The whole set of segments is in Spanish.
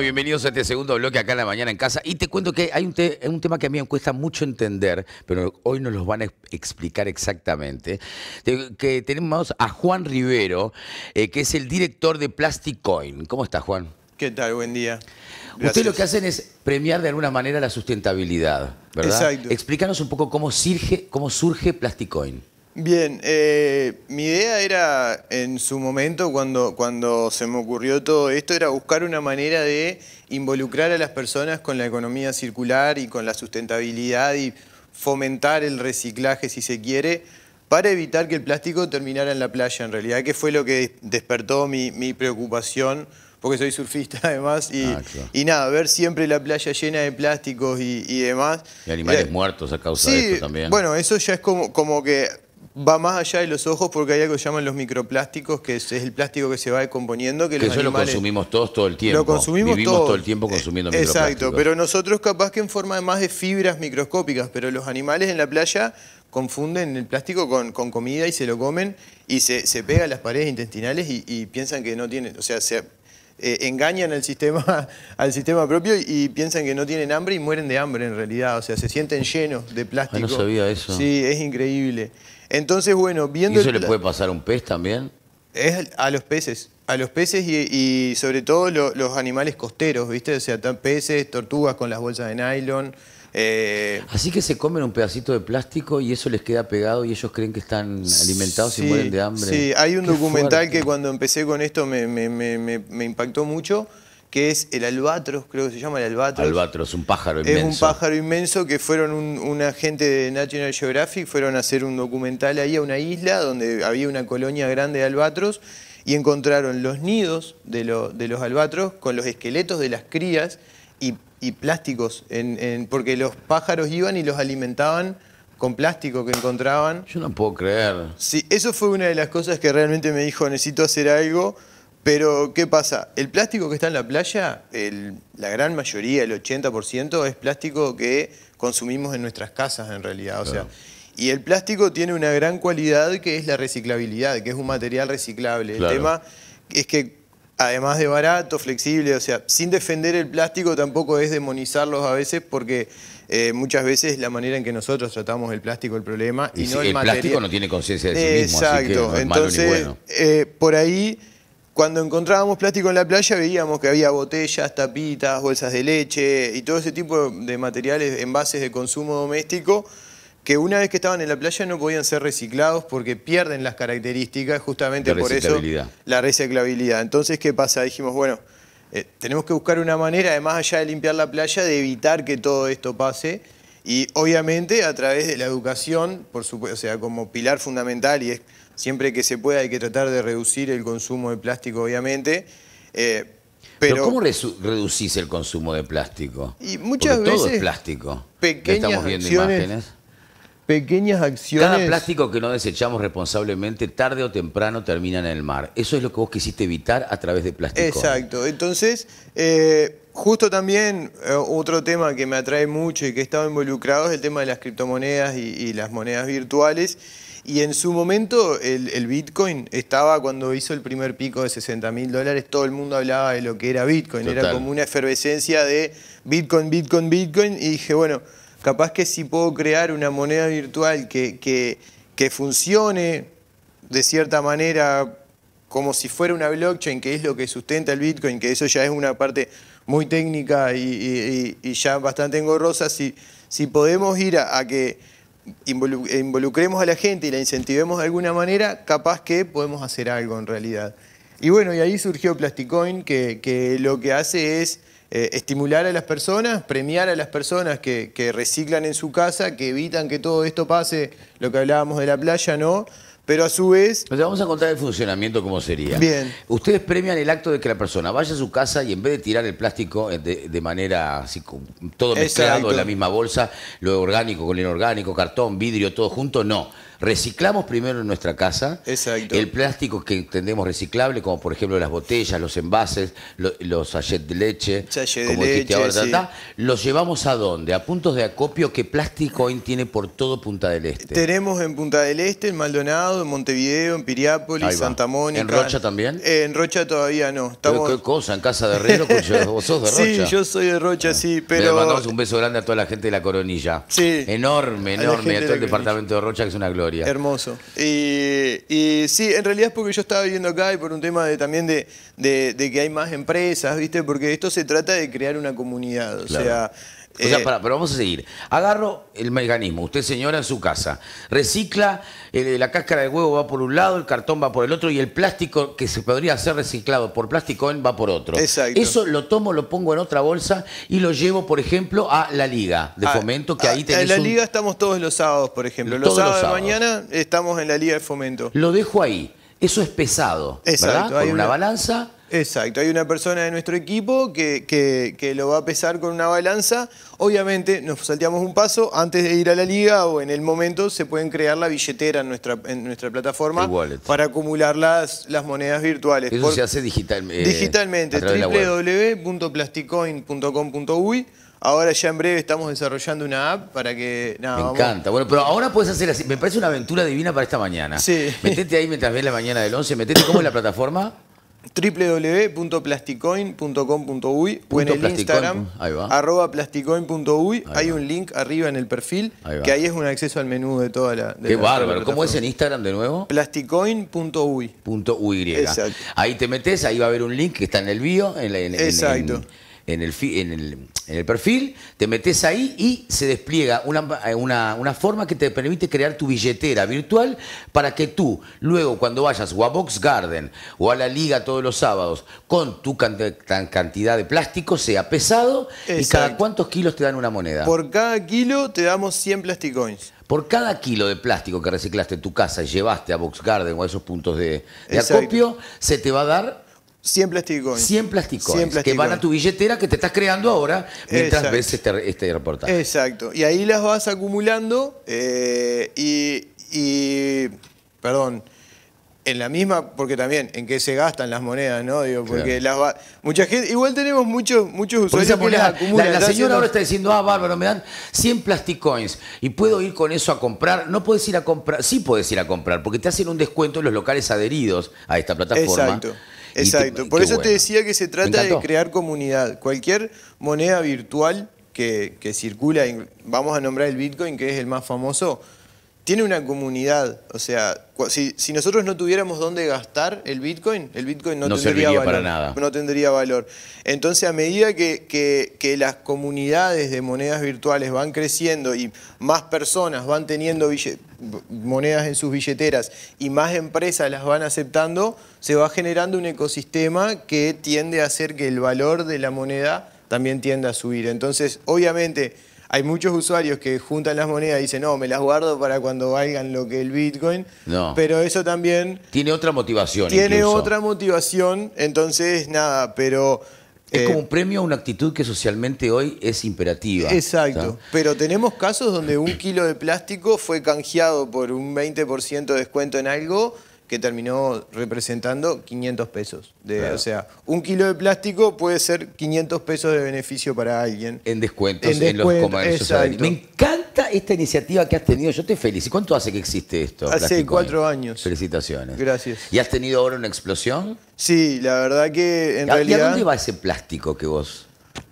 bienvenidos a este segundo bloque acá en la mañana en casa. Y te cuento que hay un, tema que a mí me cuesta mucho entender, pero hoy nos lo van a explicar exactamente. Que tenemos a Juan Rivero, eh, que es el director de Plastic ¿Cómo está, Juan? ¿Qué tal? Buen día. Ustedes lo que hacen es premiar de alguna manera la sustentabilidad, ¿verdad? Exacto. Explícanos un poco cómo surge, cómo surge Plasticoin. Bien, eh, mi idea era en su momento, cuando, cuando se me ocurrió todo esto, era buscar una manera de involucrar a las personas con la economía circular y con la sustentabilidad y fomentar el reciclaje si se quiere, para evitar que el plástico terminara en la playa en realidad, que fue lo que despertó mi, preocupación, porque soy surfista además, ah, y, nada, ver siempre la playa llena de plásticos y, demás. Y animales eh, muertos a causa de esto también. Bueno, eso ya es como, como que va más allá de los ojos porque hay algo que llaman los microplásticos, que es, el plástico que se va descomponiendo. Que, eso lo consumimos todos todo el tiempo. Lo consumimos Vivimos todo. el tiempo consumiendo eh, microplásticos. Exacto, pero nosotros capaz que en forma de más de fibras microscópicas, pero los animales en la playa confunden el plástico con, comida y se lo comen y se, se pega a las paredes intestinales y, piensan que no tienen, o sea, se, eh, engañan al sistema, al sistema propio y piensan que no tienen hambre y mueren de hambre en realidad. O sea, se sienten llenos de plástico. Ah, no sabía eso. Sí, es increíble. Entonces, bueno, viendo... ¿Y eso le puede pasar a un pez también? Es a los peces. A los peces y, sobre todo los animales costeros, ¿viste? O sea, peces, tortugas con las bolsas de nylon. Eh, Así que se comen un pedacito de plástico y eso les queda pegado y ellos creen que están alimentados y mueren de hambre. Sí, hay un documental que cuando empecé con esto me, impactó mucho, que es el albatros, creo que se llama el albatros. Albatros, un pájaro inmenso. Es un pájaro inmenso que fueron un, agente de National Geographic, fueron a hacer un documental ahí a una isla donde había una colonia grande de albatros y encontraron los nidos de, de los albatros con los esqueletos de las crías y y plásticos, en, porque los pájaros iban y los alimentaban con plástico que encontraban. Yo no puedo creer. Sí, eso fue una de las cosas que realmente me dijo, necesito hacer algo, pero ¿qué pasa? El plástico que está en la playa, la gran mayoría, el 80%, es plástico que consumimos en nuestras casas en realidad. O sea, y el plástico tiene una gran cualidad que es la reciclabilidad, que es un material reciclable. El tema es que además de barato, flexible, o sea, sin defender el plástico tampoco es demonizarlos a veces porque eh, muchas veces la manera en que nosotros tratamos el plástico el problema y, el, plástico no tiene conciencia de sí mismo, Exacto. Entonces, eh, por ahí cuando encontrábamos plástico en la playa veíamos que había botellas, tapitas, bolsas de leche y todo ese tipo de materiales, envases de consumo doméstico que una vez que estaban en la playa no podían ser reciclados porque pierden las características, justamente por eso la reciclabilidad. Entonces, ¿qué pasa? Dijimos, bueno, eh, tenemos que buscar una manera, además allá de limpiar la playa, de evitar que todo esto pase. Y obviamente a través de la educación, por supuesto, o sea, como pilar fundamental, y es siempre que se pueda hay que tratar de reducir el consumo de plástico, obviamente. Eh, pero, ¿cómo reducís el consumo de plástico? Y muchas veces todo es plástico. estamos viendo imágenes pequeñas acciones. Cada plástico que no desechamos responsablemente, tarde o temprano termina en el mar. Eso es lo que vos quisiste evitar a través de plástico. Exacto. Entonces, eh, justo también eh, otro tema que me atrae mucho y que he estado involucrado es el tema de las criptomonedas y, las monedas virtuales. Y en su momento el, Bitcoin estaba cuando hizo el primer pico de 60 mil dólares, todo el mundo hablaba de lo que era Bitcoin, era como una efervescencia de Bitcoin, Bitcoin, Bitcoin, y dije, bueno, capaz que si puedo crear una moneda virtual que, que, funcione de cierta manera como si fuera una blockchain, que es lo que sustenta el Bitcoin, que eso ya es una parte muy técnica y, ya bastante engorrosa, si, si podemos ir a, que involucremos a la gente y la incentivemos de alguna manera, capaz que podemos hacer algo en realidad. Y bueno, y ahí surgió Plasticoin, que, que lo que hace es eh, estimular a las personas, premiar a las personas que, reciclan en su casa, que evitan que todo esto pase, lo que hablábamos de la playa, ¿no? Pero a su vez... nos vamos a contar el funcionamiento cómo sería. Bien. Ustedes premian el acto de que la persona vaya a su casa y en vez de tirar el plástico eh, de, manera así, todo mezclado en la misma bolsa, lo orgánico con lo inorgánico, cartón, vidrio, todo junto, no reciclamos primero en nuestra casa el plástico que entendemos reciclable, como por ejemplo las botellas, los envases, los sachets de leche, como de leche, los llevamos a dónde? A puntos de acopio que plástico hoy tiene por todo Punta del Este. Tenemos en Punta del Este, en Maldonado, en Montevideo, en Piriápolis, Santa Mónica. ¿En Rocha también? en Rocha todavía no. ¿Qué cosa? ¿En casa de Herrero? Pues ¿Vos de Rocha? Sí, yo soy de Rocha, ah. sí, pero... Le mandamos un beso grande a toda la gente de La Coronilla. Sí. Enorme, enorme, a, todo el departamento de Rocha, que es una gloria. Hermoso. Y, sí, en realidad es porque yo estaba viviendo acá y por un tema de, también de, que hay más empresas, ¿viste? Porque esto se trata de crear una comunidad. O sea eh, pero vamos a seguir. Agarro el mecanismo. Usted, señora, en su casa. Recicla, eh, la cáscara de huevo va por un lado, el cartón va por el otro y el plástico que se podría hacer reciclado por plástico va por otro. Eso lo tomo, lo pongo en otra bolsa y lo llevo, por ejemplo, a la Liga de ah, Fomento, que ahí ah, En la Liga estamos todos los sábados, por ejemplo. Los, sábados, de mañana estamos en la Liga de Fomento. Lo dejo ahí. Eso es pesado, ¿verdad? Con una balanza Exacto, hay una persona de nuestro equipo que, lo va a pesar con una balanza. Obviamente nos salteamos un paso, antes de ir a la liga o en el momento se pueden crear la billetera en nuestra, en nuestra plataforma para acumular las, las monedas virtuales. Eso se hace eh, digitalmente. Digitalmente, www.plasticoin.com.uy. Ahora ya en breve estamos desarrollando una app para que... me encanta. Bueno, pero ahora puedes hacer así. Me parece una aventura divina para esta mañana. Sí. Metete ahí mientras ves la mañana del 11. Metete, ¿cómo es la plataforma? www.plasticoin.com.uy o en el Instagram arroba plasticoin.uy hay un link arriba en el perfil que ahí es un acceso al menú de toda la de Qué bárbaro, ¿cómo es en Instagram de nuevo? plasticoin.uy Ahí te metes, ahí va a haber un link que está en el bio, en, la, en, Exacto. en, el en el perfil, te metes ahí y se despliega eh, una, una, forma que te permite crear tu billetera virtual para que tú, luego cuando vayas o a Box Garden o a la liga todos los sábados, con tu cantidad de plástico sea pesado y cada cuántos kilos te dan una moneda. Por cada kilo te damos 100 plasticoins. Por cada kilo de plástico que reciclaste en tu casa y llevaste a Box Garden o a esos puntos de acopio, se te va a dar 100 plasticoins. 100 plasticoins. Que van a tu billetera que te estás creando ahora mientras ves este, este, reportaje. Exacto. Y ahí las vas acumulando eh, y, y, Perdón. En la misma, porque también, en qué se gastan las monedas, ¿no? Digo, porque las va, Mucha gente. Igual tenemos muchos, muchos usuarios La, señora ahora está diciendo, ah, bárbaro, me dan 100 plasticoins y puedo ir con eso a comprar. No puedes ir a comprar. Sí puedes ir a comprar, porque te hacen un descuento en los locales adheridos a esta plataforma. Exacto. Exacto, por eso te decía que se trata de crear comunidad. Cualquier moneda virtual que, que circula, vamos a nombrar el Bitcoin, que es el más famoso, tiene una comunidad. O sea, si, nosotros no tuviéramos dónde gastar el Bitcoin, el Bitcoin no, tendría valor. Para nada. No tendría valor. Entonces, a medida que, las comunidades de monedas virtuales van creciendo y más personas van teniendo monedas en sus billeteras y más empresas las van aceptando, se va generando un ecosistema que tiende a hacer que el valor de la moneda también tienda a subir. Entonces, obviamente hay muchos usuarios que juntan las monedas y dicen, no, me las guardo para cuando valgan lo que el Bitcoin. No. Pero eso también... Tiene otra motivación. Tiene otra motivación, entonces nada, pero... Es eh, como un premio a una actitud que socialmente hoy es imperativa. Exacto. Pero tenemos casos donde un kilo de plástico fue canjeado por un 20% de descuento en algo que terminó representando 500 pesos. O sea, un kilo de plástico puede ser 500 pesos de beneficio para alguien. En descuentos, en, los comercios. Exacto. Me encanta esta iniciativa que has tenido. Yo te feliz. cuánto hace que existe esto? Hace cuatro años. Felicitaciones. Gracias. ¿Y has tenido ahora una explosión? Sí, la verdad que en realidad... a dónde va ese plástico que vos...?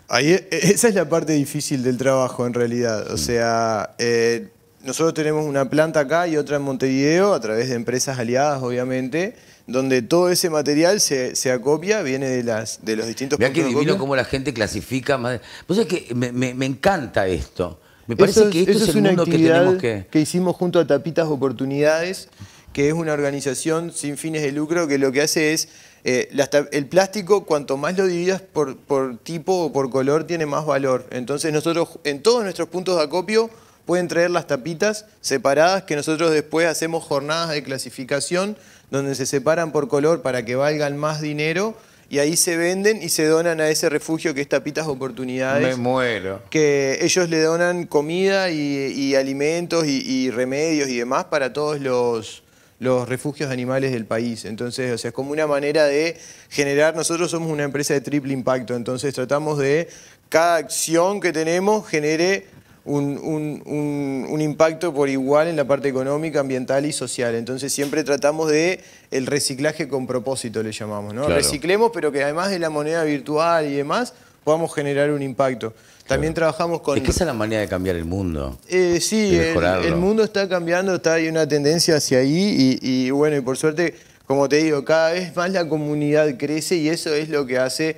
Ahí, e, e, esa es la parte difícil del trabajo en realidad. O sea, eh, nosotros tenemos una planta acá y otra en Montevideo, a través de empresas aliadas, obviamente, donde todo ese material se, se acopia, viene de, las, de los distintos Mira que divino cómo la gente clasifica. Pues sabés que me, encanta esto. Me parece que esto es, una mundo que tenemos que... que hicimos junto a Tapitas Oportunidades, que es una organización sin fines de lucro que lo que hace es eh, el plástico, cuanto más lo dividas por, por tipo o por color, tiene más valor. Entonces nosotros en todos nuestros puntos de acopio pueden traer las tapitas separadas que nosotros después hacemos jornadas de clasificación donde se separan por color para que valgan más dinero y ahí se venden y se donan a ese refugio que es Tapitas Oportunidades. Me muero. Que ellos le donan comida y, alimentos y, remedios y demás para todos los, los refugios de animales del país. Entonces, o sea, es como una manera de generar, nosotros somos una empresa de triple impacto, entonces tratamos de cada acción que tenemos genere un, impacto por igual en la parte económica, ambiental y social. Entonces siempre tratamos de el reciclaje con propósito, le llamamos. ¿no? Reciclemos, pero que además de la moneda virtual y demás, podamos generar un impacto. También trabajamos con... Es que esa es la manera de cambiar el mundo. Eh, sí, el, mundo está cambiando, está, hay una tendencia hacia ahí y, bueno, y por suerte como te digo, cada vez más la comunidad crece y eso es lo que hace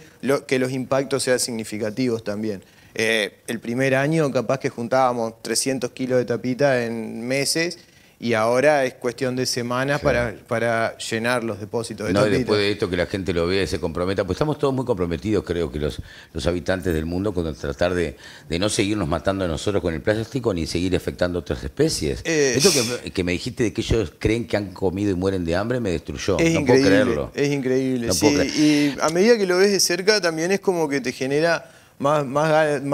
que los impactos sean significativos también. Eh, el primer año capaz que juntábamos 300 kilos de tapita en meses y ahora es cuestión de semanas para, para llenar los depósitos de No, después de esto que la gente lo vea y se comprometa, pues estamos todos muy comprometidos, creo que los, los habitantes del mundo, con tratar de, no seguirnos matando a nosotros con el plástico ni seguir afectando otras especies. Eh, Eso que, me dijiste de que ellos creen que han comido y mueren de hambre me destruyó. Es no increíble, puedo creerlo. Es increíble. y a medida que lo ves de cerca también es como que te genera más,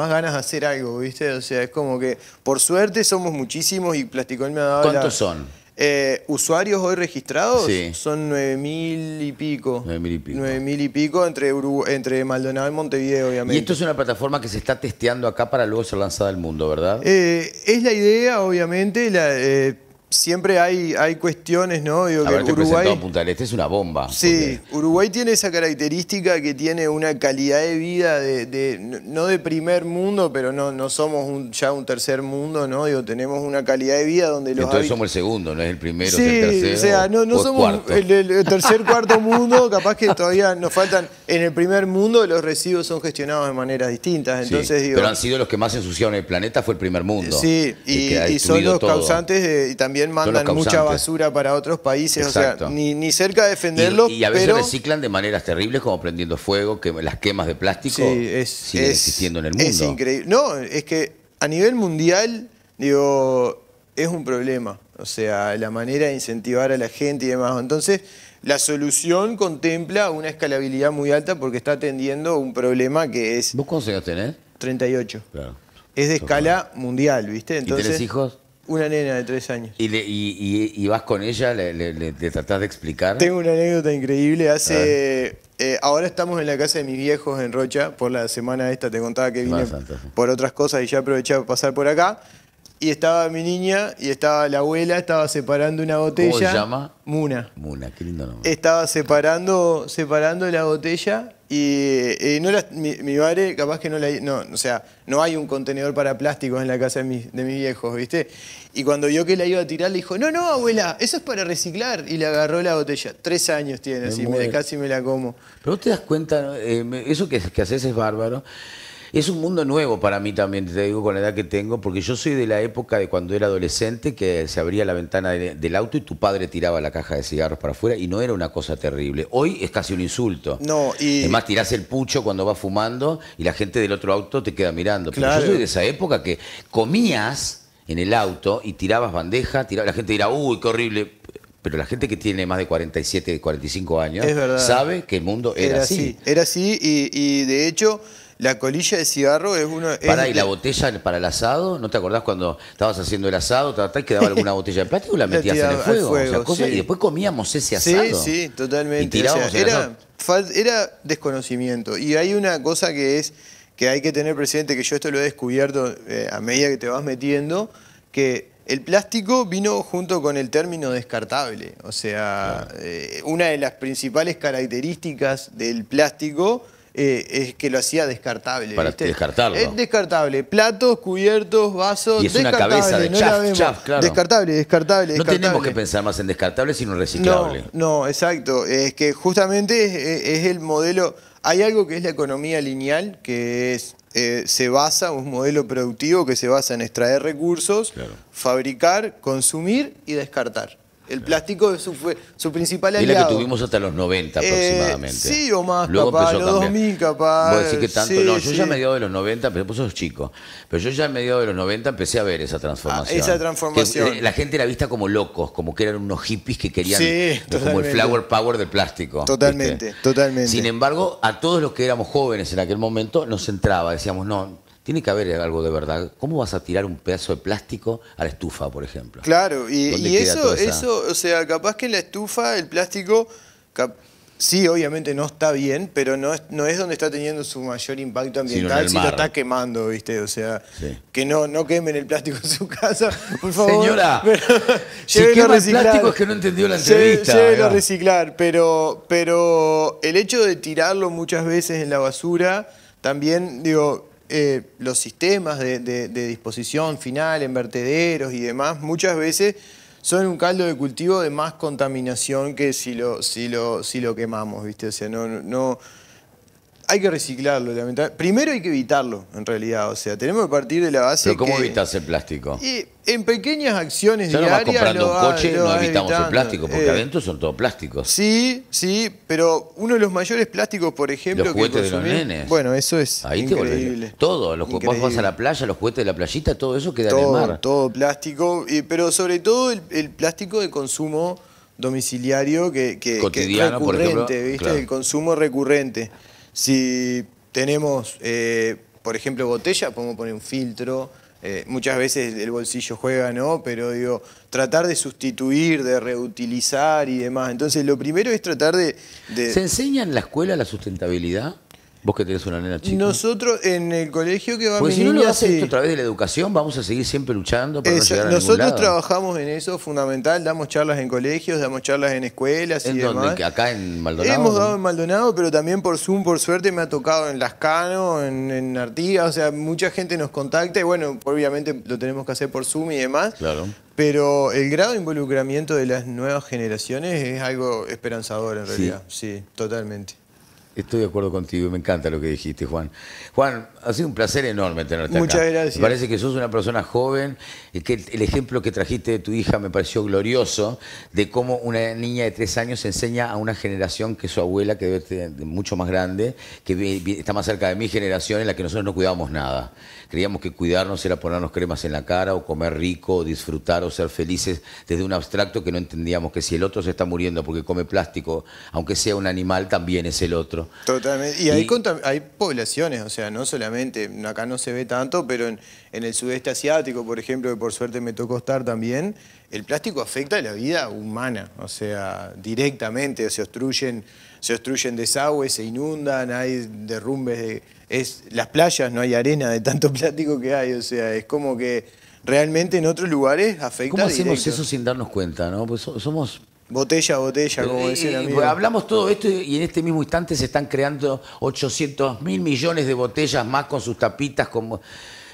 ganas de hacer algo, ¿viste? O sea, es como que por suerte somos muchísimos y Plasticón me ha dado... ¿Cuántos son? Eh, usuarios hoy registrados son son mil y pico. mil y pico. mil y pico entre, entre Maldonado y Montevideo, obviamente. Y esto es una plataforma que se está testeando acá para luego ser lanzada al mundo, ¿verdad? Eh, es la idea, obviamente. La, eh, siempre hay, hay cuestiones, ¿no? Digo que Uruguay... Punta del Este es una bomba. Sí, Uruguay tiene esa característica que tiene una calidad de vida de, no de primer mundo, pero no, somos ya un tercer mundo, ¿no? Digo, tenemos una calidad de vida donde los Entonces somos el segundo, no es el primero, es el tercero. O sea, no, somos el, tercer, cuarto mundo, capaz que todavía nos faltan. En el primer mundo los residuos son gestionados de maneras distintas. Entonces, pero han sido los que más ensuciaron el planeta, fue el primer mundo. Sí, y, son los causantes y también mandan mucha basura para otros países, sea, ni, cerca de defenderlo. Y, a veces reciclan de maneras terribles, como prendiendo fuego, que las quemas de plástico siguen existiendo en el mundo. Es increíble. No, es que a nivel mundial, digo, es un problema. O sea, la manera de incentivar a la gente y demás. Entonces, la solución contempla una escalabilidad muy alta porque está atendiendo un problema que es. ¿Vos cuántos años tenés? 38. Claro. Es de escala mundial, ¿viste? Entonces, ¿Y hijos? Una nena de tres años. ¿Y, vas con ella? ¿Le, tratás de explicar? Tengo una anécdota increíble. Hace. Eh, eh, ahora estamos en la casa de mis viejos en Rocha. Por la semana esta te contaba que vine por otras cosas y ya aproveché a pasar por acá. Y estaba mi niña y estaba la abuela, estaba separando una botella. ¿Cómo se llama? Muna. Muna, qué lindo nombre. Estaba separando, separando la botella y, no mi, mi, madre, capaz que no la. No, o sea, no hay un contenedor para plásticos en la casa de, mi, de mis viejos, ¿viste? Y cuando vio que la iba a tirar, le dijo: No, no, abuela, eso es para reciclar. Y le agarró la botella. Tres años tiene, así, me, casi me la como. Pero vos te das cuenta, eh, eso que, que haces es bárbaro. Es un mundo nuevo para mí también, te digo con la edad que tengo, porque yo soy de la época de cuando era adolescente que se abría la ventana del auto y tu padre tiraba la caja de cigarros para afuera y no era una cosa terrible. Hoy es casi un insulto. No, y. Además, tirás el pucho cuando vas fumando y la gente del otro auto te queda mirando. Pero yo soy de esa época que comías en el auto y tirabas bandeja, la gente dirá, uy, qué horrible. Pero la gente que tiene más de 47, 45 años sabe que el mundo era, así. Era así y de hecho la colilla de cigarro es uno. para ¿y la botella para el asado? ¿No te acordás cuando estabas haciendo el asado? y quedaba alguna botella de plástico y la metías en el fuego. Y después comíamos ese asado. Sí, sí, totalmente. era, desconocimiento. Y hay una cosa que es que hay que tener presente, que yo esto lo he descubierto eh, a medida que te vas metiendo, que el plástico vino junto con el término descartable. O sea, eh, una de las principales características del plástico eh, es que lo hacía descartable. Para descartarlo. Es descartable. Platos, cubiertos, vasos. Y cabeza de Descartable, descartable, No tenemos que pensar más en descartable, sino en reciclable. No, exacto. Es que justamente es, el modelo. Hay algo que es la economía lineal, que es. Eh, se basa, un modelo productivo que se basa en extraer recursos, fabricar, consumir y descartar. El plástico fue su principal aliado. Y la que tuvimos hasta los 90 eh, aproximadamente. sí o más, Luego capaz, los 2000 capaz. que tanto, no, yo ya a mediados de los 90, pero vos sos chico, pero yo ya a mediados de los 90 empecé a ver esa transformación. Ah, esa transformación. Eh, la gente la vista como locos, como que eran unos hippies que querían sí, como el flower power del plástico. Totalmente, totalmente. Sin embargo, a todos los que éramos jóvenes en aquel momento nos entraba, decíamos, no, tiene que haber algo de verdad. ¿Cómo vas a tirar un pedazo de plástico a la estufa, por ejemplo? Claro, y, eso, eso, o sea, capaz que en la estufa, el plástico, sí, obviamente no está bien, pero no es, no es donde está teniendo su mayor impacto ambiental si lo está quemando, ¿viste? O sea, que no, no quemen el plástico en su casa, por favor. Señora, si quema el plástico es que no entendió la entrevista. Llévelo a reciclar, pero, pero el hecho de tirarlo muchas veces en la basura, también, digo eh, los sistemas de, disposición final en vertederos y demás muchas veces son un caldo de cultivo de más contaminación que si lo, si lo, si lo quemamos, ¿viste? O sea, no hay que reciclarlo, lamentablemente. Primero hay que evitarlo, en realidad. O sea, tenemos que partir de la base. cómo evitas el plástico? Y en pequeñas acciones ya diarias. No vas comprando un coche, no evitamos el plástico, porque eh, adentro son todo plásticos. Sí, sí, pero uno de los mayores plásticos, por ejemplo. Los juguetes que de los nenes. Bueno, eso es. increíble. Todo. Los, increíble. vas a la playa, los juguetes de la playita, todo eso queda todo, en mar. Todo plástico, y, pero sobre todo el, plástico de consumo domiciliario que, que, Cotidiano, recurrente, ¿viste? El consumo recurrente. Si tenemos, eh, por ejemplo, botella, podemos poner un filtro. Eh, muchas veces el bolsillo juega, ¿no? Pero digo, tratar de sustituir, de reutilizar y demás. Entonces, lo primero es tratar de... ¿Se enseña en la escuela la sustentabilidad? Vos que tenés una nena chica. Nosotros en el colegio que va a Pues si no lo hace a través de la educación, vamos a seguir siempre luchando para llegar a Nosotros ningún lado. trabajamos en eso fundamental, damos charlas en colegios, damos charlas en escuelas y ¿Acá en Maldonado? Hemos dado en Maldonado, pero también por Zoom, por suerte, me ha tocado en Lascano, en, en Artigas, o sea, mucha gente nos contacta y bueno, obviamente lo tenemos que hacer por Zoom y demás. Claro. Pero el grado de involucramiento de las nuevas generaciones es algo esperanzador en realidad. sí totalmente. Estoy de acuerdo contigo y me encanta lo que dijiste, Juan. Juan, ha sido un placer enorme tenerte Muchas Muchas gracias. parece que sos una persona joven y que el ejemplo que trajiste de tu hija me pareció glorioso de cómo una niña de tres años enseña a una generación que su abuela, que debe ser mucho más grande, que está más cerca de mi generación, en la que nosotros no cuidábamos nada. Creíamos que cuidarnos era ponernos cremas en la cara o comer rico, o disfrutar o ser felices desde un abstracto que no entendíamos que si el otro se está muriendo porque come plástico, aunque sea un animal, también es el otro. Totalmente. Y, hay, poblaciones, o sea, no solamente, acá no se ve tanto, pero en, el sudeste asiático, por ejemplo, que por suerte me tocó estar también, el plástico afecta la vida humana, o sea, directamente, se obstruyen, se obstruyen desagües, se inundan, hay derrumbes de... Es, las playas, no hay arena de tanto plástico que hay, o sea, es como que realmente en otros lugares afecta. ¿Cómo hacemos eso sin darnos cuenta? ¿no? Pues somos Botella a botella, como eh, decía eh, Hablamos todo esto y en este mismo instante se están creando 800 mil millones de botellas más con sus tapitas. Como...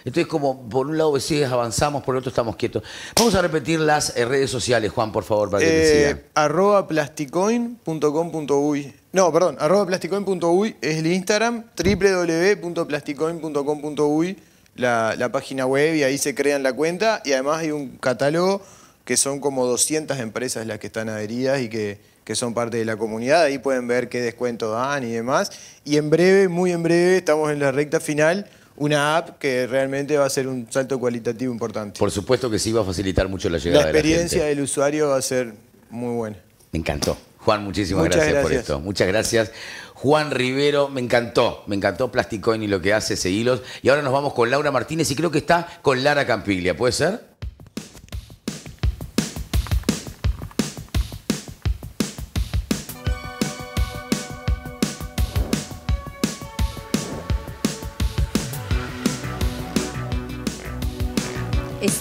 Entonces, como por un lado decís avanzamos, por otro estamos quietos. Vamos a repetir las eh, redes sociales, Juan, por favor, para que eh, Arroba plasticoin.com.uy. No, perdón, arroba plasticoin.uy es el Instagram, www.plasticoin.com.uy, la, la página web y ahí se crean la cuenta y además hay un catálogo que son como 200 empresas las que están adheridas y que, que son parte de la comunidad. Ahí pueden ver qué descuento dan y demás. Y en breve, muy en breve, estamos en la recta final una app que realmente va a ser un salto cualitativo importante. Por supuesto que sí, va a facilitar mucho la llegada. La experiencia la experiencia del usuario va a ser muy buena. Me encantó. Juan, muchísimas gracias, gracias, por esto. Muchas gracias. Juan Rivero, me encantó, me encantó Plasticoin y lo que hace, seguilos. Y ahora nos vamos con Laura Martínez y creo que está con Lara Campiglia, ¿puede ser?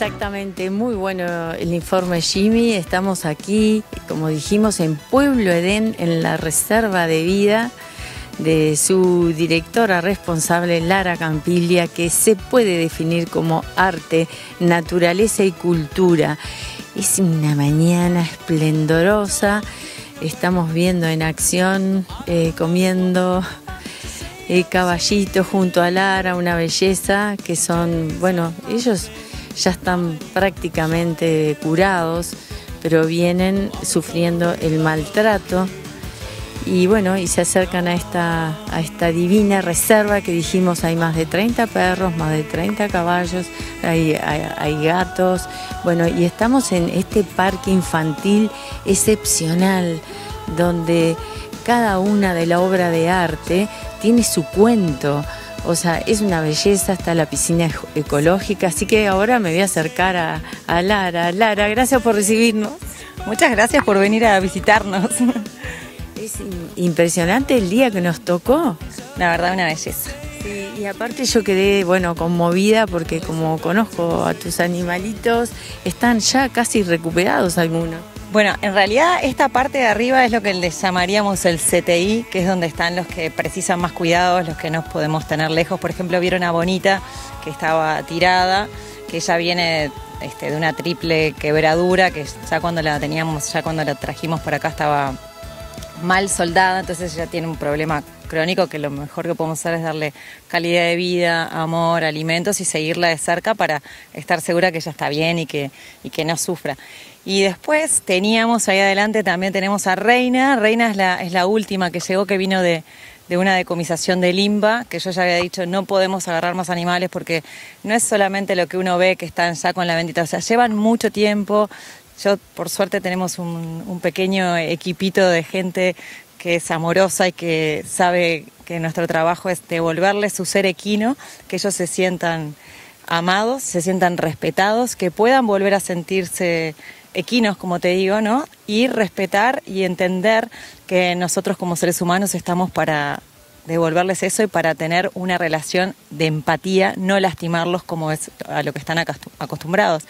Exactamente, muy bueno el informe Jimmy. Estamos aquí, como dijimos, en Pueblo Edén, en la Reserva de Vida de su directora responsable, Lara Campilia, que se puede definir como arte, naturaleza y cultura. Es una mañana esplendorosa, estamos viendo en acción, eh, comiendo eh, caballitos junto a Lara, una belleza, que son, bueno, ellos ya están prácticamente curados, pero vienen sufriendo el maltrato. Y bueno, y se acercan a esta, a esta divina reserva que dijimos, hay más de 30 perros, más de 30 caballos, hay, gatos. Bueno, y estamos en este parque infantil excepcional, donde cada una de la obra de arte tiene su cuento, o sea, es una belleza, está la piscina ecológica, así que ahora me voy a acercar a, Lara. Lara, gracias por recibirnos. Muchas gracias por venir a visitarnos. Es impresionante el día que nos tocó. La verdad, una belleza. y aparte yo quedé, bueno, conmovida porque como conozco a tus animalitos, están ya casi recuperados algunos. Bueno, en realidad esta parte de arriba es lo que le llamaríamos el CTI, que es donde están los que precisan más cuidados, los que no podemos tener lejos. Por ejemplo, vieron a Bonita, que estaba tirada, que ella viene este, de una triple quebradura, que ya cuando la teníamos, ya cuando la trajimos por acá estaba mal soldada, entonces ella tiene un problema crónico que lo mejor que podemos hacer es darle calidad de vida, amor, alimentos y seguirla de cerca para estar segura que ella está bien y que, y que no sufra. Y después teníamos ahí adelante también tenemos a Reina. Reina es la, es la última que llegó, que vino de, una decomisación de Limba, que yo ya había dicho, no podemos agarrar más animales porque no es solamente lo que uno ve que están ya con la bendita, o sea, llevan mucho tiempo. Yo, por suerte, tenemos un, un pequeño equipito de gente que es amorosa y que sabe que nuestro trabajo es devolverles su ser equino, que ellos se sientan amados, se sientan respetados, que puedan volver a sentirse equinos, como te digo, ¿no? Y respetar y entender que nosotros como seres humanos estamos para devolverles eso y para tener una relación de empatía, no lastimarlos como es a lo que están acostumbrados.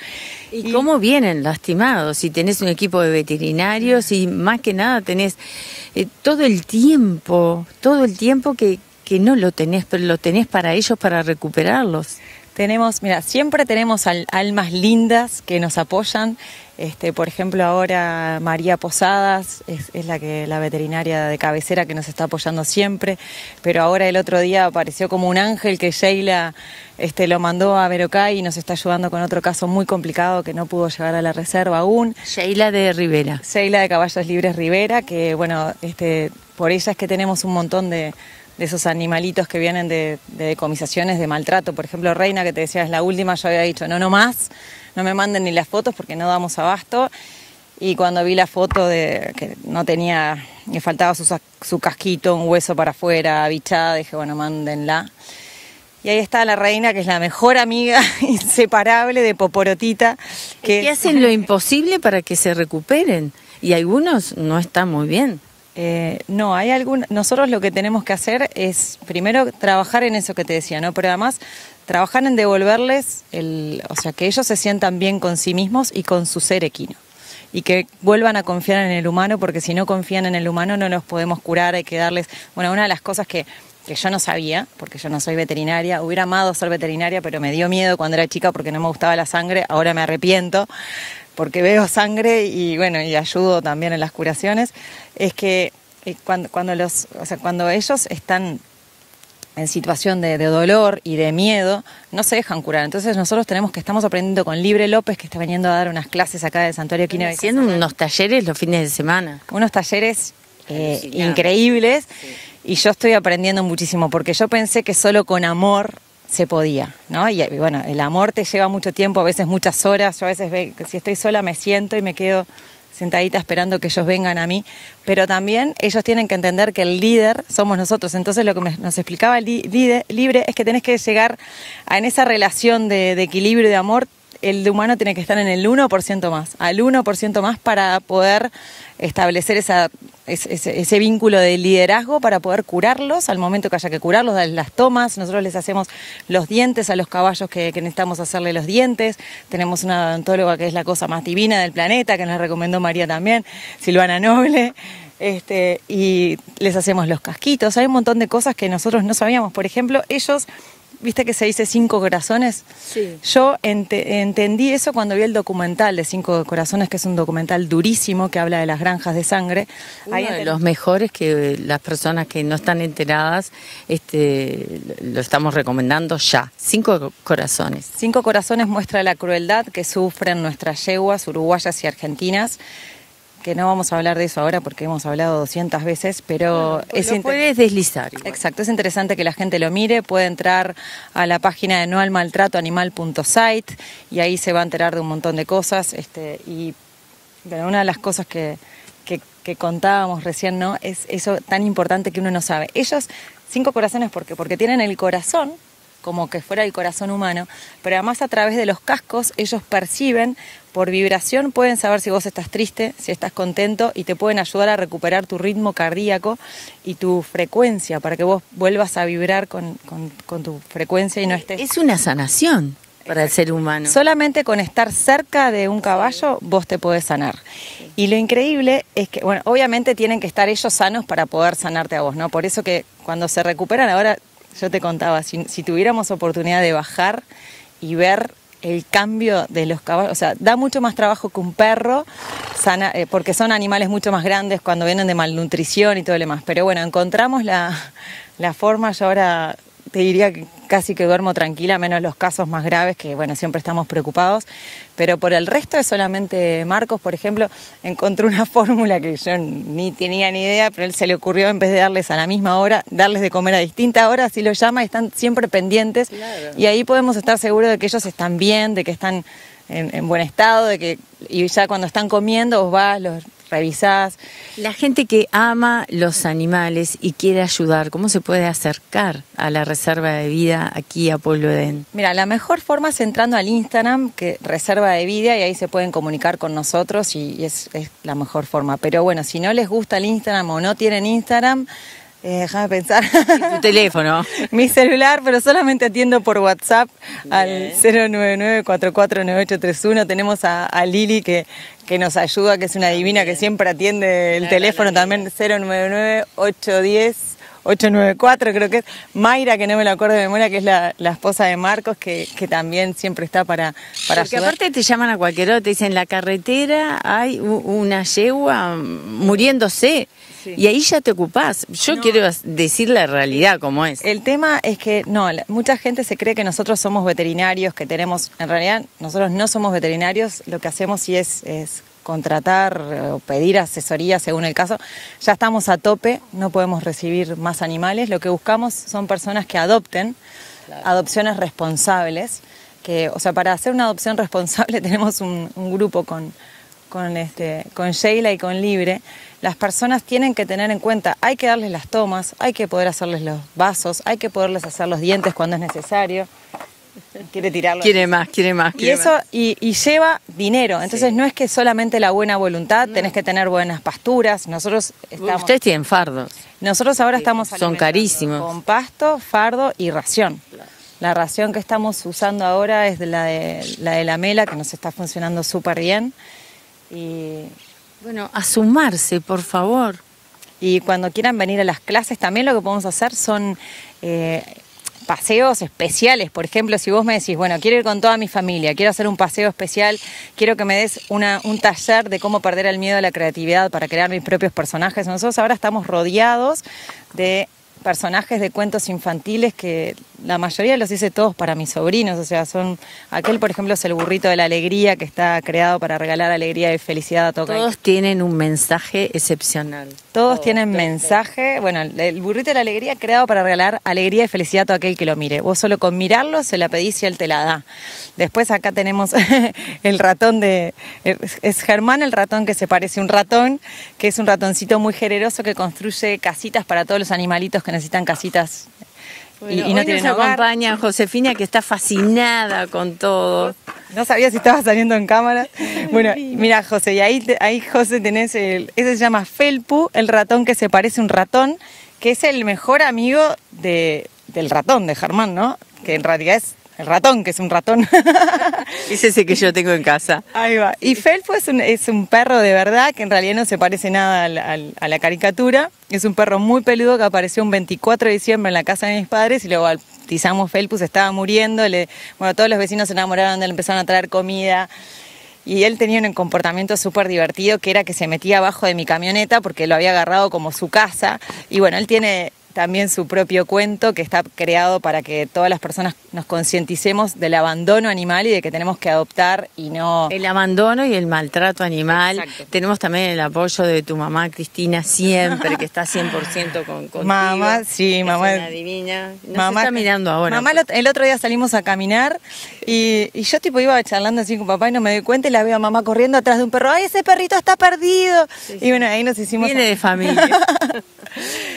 ¿Y, cómo vienen lastimados? Si tenés un equipo de veterinarios y más que nada tenés eh, todo el tiempo, todo el tiempo que, que no lo tenés, pero lo tenés para ellos, para recuperarlos. Tenemos, mira, siempre tenemos almas lindas que nos apoyan. Este, por ejemplo, ahora María Posadas es, la que la veterinaria de cabecera que nos está apoyando siempre. Pero ahora el otro día apareció como un ángel que Sheila este, lo mandó a Verocay y nos está ayudando con otro caso muy complicado que no pudo llegar a la reserva aún. Sheila de Rivera. Sheila de Caballos Libres Rivera, que bueno, este, por ella es que tenemos un montón de, de esos animalitos que vienen de, de, decomisaciones de maltrato. Por ejemplo, Reina, que te decía es la última, yo había dicho, no, no más, no me manden ni las fotos porque no damos abasto. Y cuando vi la foto de que no tenía, le faltaba su, casquito, un hueso para afuera, bichada, dije, bueno, mándenla. Y ahí está la reina, que es la mejor amiga inseparable de Poporotita. Que, que hacen lo imposible para que se recuperen. Y algunos no están muy bien. Eh, no, hay algún. Nosotros lo que tenemos que hacer es primero trabajar en eso que te decía, ¿no? Pero además trabajar en devolverles el, o sea, que ellos se sientan bien con sí mismos y con su ser equino y que vuelvan a confiar en el humano, porque si no confían en el humano no nos podemos curar, hay que darles, bueno, una de las cosas que, que yo no sabía, porque yo no soy veterinaria, hubiera amado ser veterinaria, pero me dio miedo cuando era chica porque no me gustaba la sangre, ahora me arrepiento, porque veo sangre y bueno, y ayudo también en las curaciones, es que eh, cuando, los, cuando ellos están en situación de, dolor y de miedo, no se dejan curar. Entonces nosotros tenemos que estamos aprendiendo con Libre López, que está viniendo a dar unas clases acá del Santuario Quino. Haciendo unos talleres los fines de semana. Unos talleres eh, increíbles. Y yo estoy aprendiendo muchísimo, porque yo pensé que solo con amor se podía, ¿no? Y bueno, el amor te lleva mucho tiempo, a veces muchas horas, yo a veces si estoy sola me siento y me quedo sentadita esperando que ellos vengan a mí, pero también ellos tienen que entender que el líder somos nosotros, entonces lo que nos explicaba el libre es que tenés que llegar a, en esa relación de, de equilibrio y de amor, el humano tiene que estar en el 1% más, al 1% más para poder establecer esa, ese, vínculo de liderazgo, para poder curarlos al momento que haya que curarlos, las tomas, nosotros les hacemos los dientes a los caballos que, que necesitamos hacerle los dientes, tenemos una odontóloga que es la cosa más divina del planeta, que nos recomendó María también, Silvana Noble. Este, y les hacemos los casquitos, hay un montón de cosas que nosotros no sabíamos. Por ejemplo, ellos viste que se dice cinco corazones. Sí. Yo entendí eso cuando vi el documental de Cinco Corazones, que es un documental durísimo que habla de las granjas de sangre. Uno de los mejores que las personas que no están enteradas, este, lo estamos recomendando ya. Cinco corazones. Cinco corazones muestra la crueldad que sufren nuestras yeguas uruguayas y argentinas que no vamos a hablar de eso ahora porque hemos hablado 200 veces, pero lo puedes deslizar. Exacto, es interesante que la gente lo mire, puede entrar a la página de noalmaltratoanimal.site y ahí se va a enterar de un montón de cosas. Este, y una de las cosas que, que, contábamos recién, ¿no? Es eso tan importante que uno no sabe. Ellos, cinco corazones, ¿por Porque tienen el corazón como que fuera el corazón humano, pero además a través de los cascos ellos perciben por vibración pueden saber si vos estás triste, si estás contento y te pueden ayudar a recuperar tu ritmo cardíaco y tu frecuencia para que vos vuelvas a vibrar con, tu frecuencia y no estés... Es una sanación para el ser humano. Solamente con estar cerca de un caballo vos te podés sanar. Y lo increíble es que, bueno, obviamente tienen que estar ellos sanos para poder sanarte a vos, ¿no? Por eso que cuando se recuperan ahora, yo te contaba, si, si tuviéramos oportunidad de bajar y ver el cambio de los caballos, o sea, da mucho más trabajo que un perro, sana, eh, porque son animales mucho más grandes cuando vienen de malnutrición y todo lo demás. Pero bueno, encontramos la, la forma, yo ahora te diría que casi que duermo tranquila, menos los casos más graves, que bueno, siempre estamos preocupados, pero por el resto es solamente Marcos, por ejemplo, encontró una fórmula que yo ni tenía ni idea, pero él se le ocurrió en vez de darles a la misma hora, darles de comer a distinta hora, así lo llama, y están siempre pendientes y ahí podemos estar seguros de que ellos están bien, de que están en, buen estado, de que y ya cuando están comiendo vos vas, los revisadas. La gente que ama los animales y quiere ayudar, ¿cómo se puede acercar a la reserva de vida aquí a Pueblo Edén? Mira, la mejor forma es entrando al Instagram, que reserva de vida, y ahí se pueden comunicar con nosotros y, es la mejor forma. Pero bueno, si no les gusta el Instagram o no tienen Instagram, eh, de pensar. Tu teléfono. Mi celular, pero solamente atiendo por WhatsApp al 099-449831. Tenemos a, Lili que, que, nos ayuda, que es una divina que siempre atiende el teléfono también. 099-810. 894 creo que es, Mayra, que no me lo acuerdo de memoria, que es la, esposa de Marcos, que, también siempre está para, para Porque aparte te llaman a cualquier hora, te dicen, en la carretera hay una yegua muriéndose. Y ahí ya te ocupás. Yo quiero decir la realidad como es. El tema es que, no, mucha gente se cree que nosotros somos veterinarios, que tenemos, en realidad nosotros no somos veterinarios, lo que hacemos sí es, es contratar o pedir asesoría según el caso. Ya estamos a tope, no podemos recibir más animales. Lo que buscamos son personas que adopten, adopciones responsables. Que, o sea, para hacer una adopción responsable tenemos un grupo con con, este, con Sheila y con Libre, las personas tienen que tener en cuenta, hay que darles las tomas, hay que poder hacerles los vasos, hay que poderles hacer los dientes cuando es necesario. Quiere tirarlo. Quiere más, quiere más. Quiere y eso Y, lleva dinero. Entonces no es que solamente la buena voluntad, tenés que tener buenas pasturas. Nosotros estamos, Ustedes tienen fardos. Nosotros ahora estamos son carísimos con pasto, fardo y ración. La ración que estamos usando ahora es de la de la, de la mela que nos está funcionando súper bien. Y bueno, a sumarse, por favor. Y cuando quieran venir a las clases, también lo que podemos hacer son eh, paseos especiales. Por ejemplo, si vos me decís, bueno, quiero ir con toda mi familia, quiero hacer un paseo especial, quiero que me des una, un taller de cómo perder el miedo a la creatividad para crear mis propios personajes. Nosotros ahora estamos rodeados de personajes de cuentos infantiles que la mayoría los hice todos para mis sobrinos, o sea, son aquel por ejemplo es el burrito de la alegría que está creado para regalar alegría y felicidad a todos. Todos tienen un mensaje excepcional. Todos, oh, tienen mensaje, bueno, el burrito de la alegría creado para regalar alegría y felicidad a todo aquel que lo mire. Vos solo con mirarlo se la pedís y él te la da. Después acá tenemos el ratón de es Germán el ratón que se parece a un ratón, que es un ratoncito muy generoso que construye casitas para todos los animalitos que necesitan casitas y, y, no hoy nos acompaña Josefina que está fascinada con todo. No sabía si estaba saliendo en cámara. Bueno, mira José, y ahí, ahí José tenés el, ese se llama Felpu, el ratón que se parece a un ratón, que es el mejor amigo de, del ratón, de Germán, ¿no? Que en realidad es el ratón, que es un ratón. es ese que yo tengo en casa. Ahí va. Y Felpo es un, es un perro de verdad que en realidad no se parece nada a la, caricatura. Es un perro muy peludo que apareció un 24 de diciembre en la casa de mis padres y luego bautizamos Felpo, Felpus, estaba muriendo, bueno, todos los vecinos se enamoraron de él, empezaron a traer comida. Y él tenía un comportamiento súper divertido que era que se metía abajo de mi camioneta porque lo había agarrado como su casa. Y bueno, él tiene también su propio cuento que está creado para que todas las personas nos concienticemos del abandono animal y de que tenemos que adoptar y no... El abandono y el maltrato animal. Tenemos también el apoyo de tu mamá Cristina siempre, que está 100% con, contigo. Mamá, sí, mamá. divina. Nos mamá está mirando ahora. Mamá, el otro día salimos a caminar y, yo tipo iba charlando así con papá y no me doy cuenta y la veo a mamá corriendo atrás de un perro. ¡Ay, ese perrito está perdido! Y bueno, ahí nos hicimos... Viene de familia.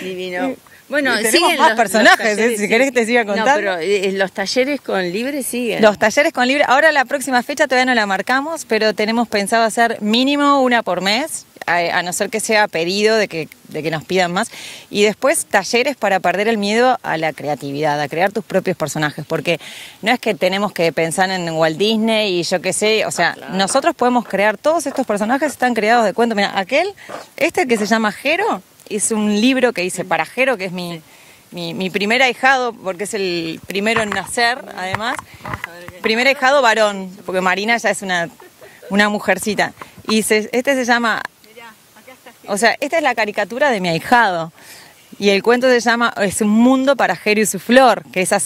Divino. Bueno, tenemos más los, personajes, ¿eh? si querés que te siga contando. No, pero eh, los talleres con libre siguen. Los talleres con libre, ahora la próxima fecha todavía no la marcamos, pero tenemos pensado hacer mínimo una por mes, a, no ser que sea pedido de que, de que nos pidan más. Y después talleres para perder el miedo a la creatividad, a crear tus propios personajes, porque no es que tenemos que pensar en Walt Disney y yo qué sé, o sea, ah, nosotros podemos crear, todos estos personajes están creados de cuento. Mira, aquel, este que se llama Jero, es un libro que hice para Jero, que es mi, primer ahijado, porque es el primero en nacer, además. Primer ahijado varón, porque Marina ya es una, mujercita. Y este se llama... O sea, esta es la caricatura de mi ahijado. Y el cuento se llama Es un mundo para Jero y su flor, que esa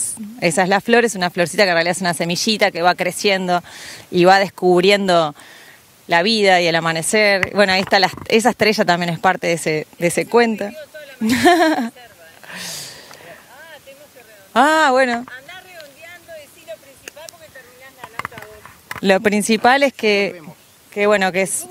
es la flor, es una florcita que en realidad es una semillita que va creciendo y va descubriendo la vida y el amanecer. Bueno, ahí está esa estrella también es parte de ese, de ese cuento. ah, bueno. Lo principal es que, que bueno, que es...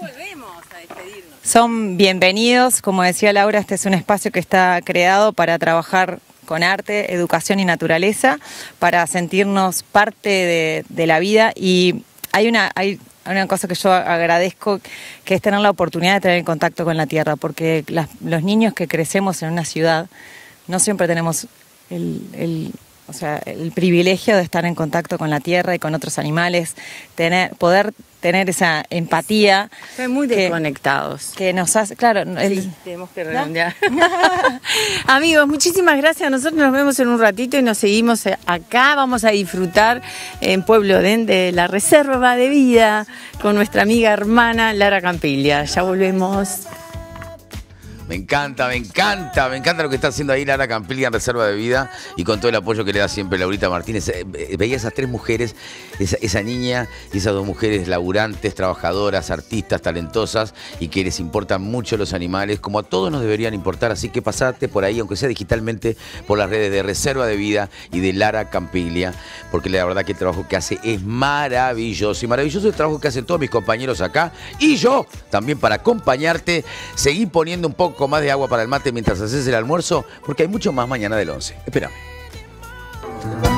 Son bienvenidos, como decía Laura, este es un espacio que está creado para trabajar con arte, educación y naturaleza, para sentirnos parte de, de la vida. Y hay una, hay, una cosa que yo agradezco, que es tener la oportunidad de tener contacto con la tierra, porque los niños que crecemos en una ciudad no siempre tenemos el o sea, el privilegio de estar en contacto con la tierra y con otros animales, tener, poder tener esa empatía. muy desconectados. Que, nos hace, claro. tenemos que redondear. Amigos, muchísimas gracias. Nosotros nos vemos en un ratito y nos seguimos eh, acá. Vamos a disfrutar en Pueblo Den de la Reserva de Vida con nuestra amiga hermana Lara Campilla. Ya volvemos. Me encanta, me encanta, me encanta lo que está haciendo ahí Lara Campilla en Reserva de Vida y con todo el apoyo que le da siempre Laurita Martínez. Eh, eh, veía esas tres mujeres, esa, niña y esas dos mujeres laburantes, trabajadoras, artistas, talentosas y que les importan mucho los animales, como a todos nos deberían importar. Así que pasate por ahí, aunque sea digitalmente, por las redes de Reserva de Vida y de Lara Campiglia, porque la verdad que el trabajo que hace es maravilloso. Y maravilloso el trabajo que hacen todos mis compañeros acá y yo también para acompañarte, seguir poniendo un poco más de agua para el mate mientras haces el almuerzo, porque hay mucho más mañana del 11. Espérame.